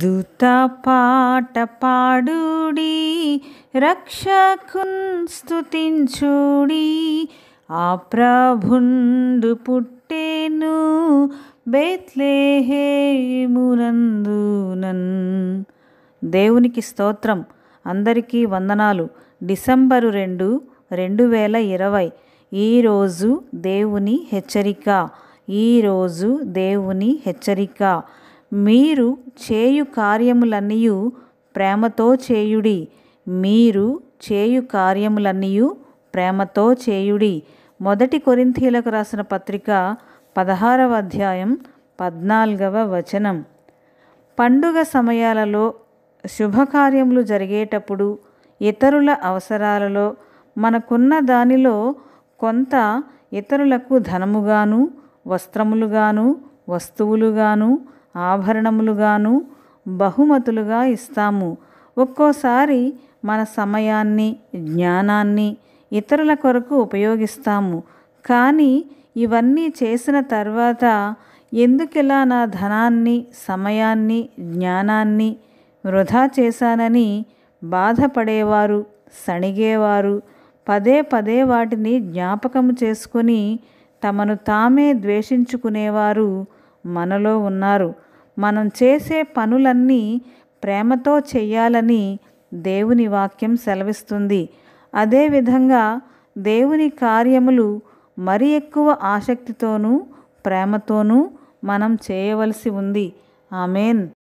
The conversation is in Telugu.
దూత పాట పాడుడి రక్షకున్ స్థుతించుడి ఆ ప్రభుండు పుట్టేను బేత్లేహేమునందునన్ దేవునికి స్తోత్రం అందరికీ వందనాలు డిసెంబరు రెండు రెండు వేల ఇరవై ఈరోజు దేవుని హెచ్చరిక ఈరోజు దేవుని హెచ్చరిక మీరు చేయు కార్యములన్నీయు ప్రేమతో చేయుడి మీరు చేయు కార్యములన్నీయు ప్రేమతో చేయుడి మొదటి కొరింథీలకు రాసిన పత్రిక పదహారవ అధ్యాయం పద్నాలుగవ వచనం పండుగ సమయాలలో శుభకార్యములు జరిగేటప్పుడు ఇతరుల అవసరాలలో మనకున్న దానిలో కొంత ఇతరులకు ధనముగాను వస్త్రములుగాను వస్తువులుగాను ఆభరణములుగాను బహుమతులుగా ఇస్తాము ఒక్కోసారి మన సమయాన్ని జ్ఞానాన్ని ఇతరుల కొరకు ఉపయోగిస్తాము కానీ ఇవన్నీ చేసిన తర్వాత ఎందుకిలా నా ధనాన్ని సమయాన్ని జ్ఞానాన్ని వృధా చేశానని బాధపడేవారు సణిగేవారు పదే పదే వాటిని జ్ఞాపకం చేసుకుని తమను తామే ద్వేషించుకునేవారు మనలో ఉన్నారు మనం చేసే పనులన్నీ ప్రేమతో చెయ్యాలని దేవుని వాక్యం సెలవిస్తుంది అదేవిధంగా దేవుని కార్యములు మరి ఎక్కువ ఆసక్తితోనూ ప్రేమతోనూ మనం చేయవలసి ఉంది ఆమెన్